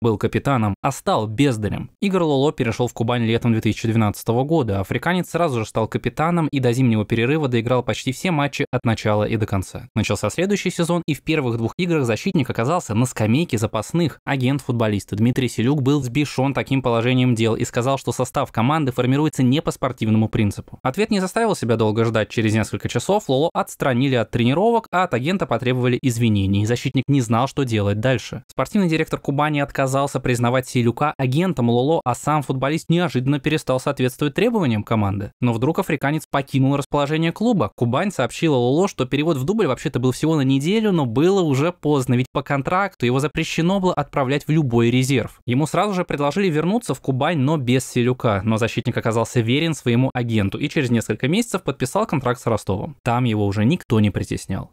был капитаном, а стал бездарем. Игорь Лоло перешел в Кубань летом 2012 года. Африканец сразу же стал капитаном и до зимнего перерыва доиграл почти все матчи от начала и до конца. Начался следующий сезон, и в первых двух играх защитник оказался на скамейке запасных. Агент футболиста Дмитрий Селюк был сбешен таким положением дел и сказал, что состав команды формируется не по спортивному принципу. Ответ не заставил себя долго ждать. Через несколько часов Лоло отстранили от тренировок, а от агента потребовали извинений. Защитник не знал, что делать дальше. Спортивный директор Кубани отказался отказался признавать Силюка агентом Лоло, а сам футболист неожиданно перестал соответствовать требованиям команды. Но вдруг африканец покинул расположение клуба. Кубань сообщила Лоло, что перевод в дубль вообще-то был всего на неделю, но было уже поздно, ведь по контракту его запрещено было отправлять в любой резерв. Ему сразу же предложили вернуться в Кубань, но без Селюка, но защитник оказался верен своему агенту и через несколько месяцев подписал контракт с Ростовом. Там его уже никто не притеснял.